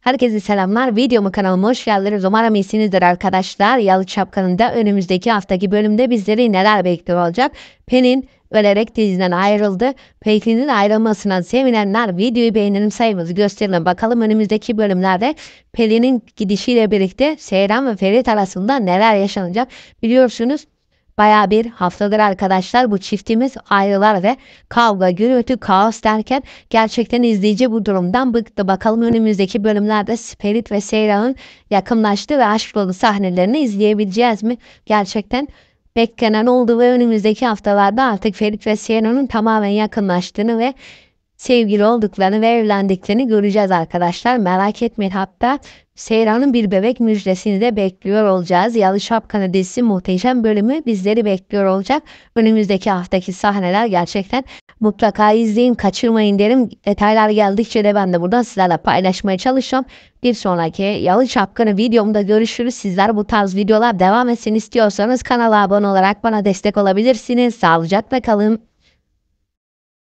Herkese selamlar. Videomu kanalıma hoş geldiniz. Umarım iyisinizdir arkadaşlar. Yalı Çapkanı'nda önümüzdeki haftaki bölümde bizleri neler bekliyor olacak? Pen'in ölerek diziden ayrıldı. Peyton'in ayrılmasına sevinenler videoyu beğenelim sayımızı gösterelim. Bakalım önümüzdeki bölümlerde Pelin'in gidişiyle birlikte Seyran ve Ferit arasında neler yaşanacak? Biliyorsunuz Baya bir haftadır arkadaşlar bu çiftimiz ayrılar ve kavga, gürültü, kaos derken gerçekten izleyici bu durumdan bıktı. Bakalım önümüzdeki bölümlerde Spirit ve Seyra'nın yakınlaştığı ve aşk dolu sahnelerini izleyebileceğiz mi? Gerçekten beklenen oldu ve önümüzdeki haftalarda artık Ferit ve Seyran'ın tamamen yakınlaştığını ve sevgili olduklarını ve evlendiklerini göreceğiz arkadaşlar. Merak etmeyin hatta Seyran'ın bir bebek müjdesini de bekliyor olacağız. Yalı Şapkanı dizisi muhteşem bölümü bizleri bekliyor olacak. Önümüzdeki haftaki sahneler gerçekten mutlaka izleyin kaçırmayın derim. Detaylar geldikçe de ben de buradan sizlerle paylaşmaya çalışacağım. Bir sonraki Yalı Şapkanı videomda görüşürüz. Sizler bu tarz videolar devam etsin istiyorsanız kanala abone olarak bana destek olabilirsiniz. Sağlıcakla kalın.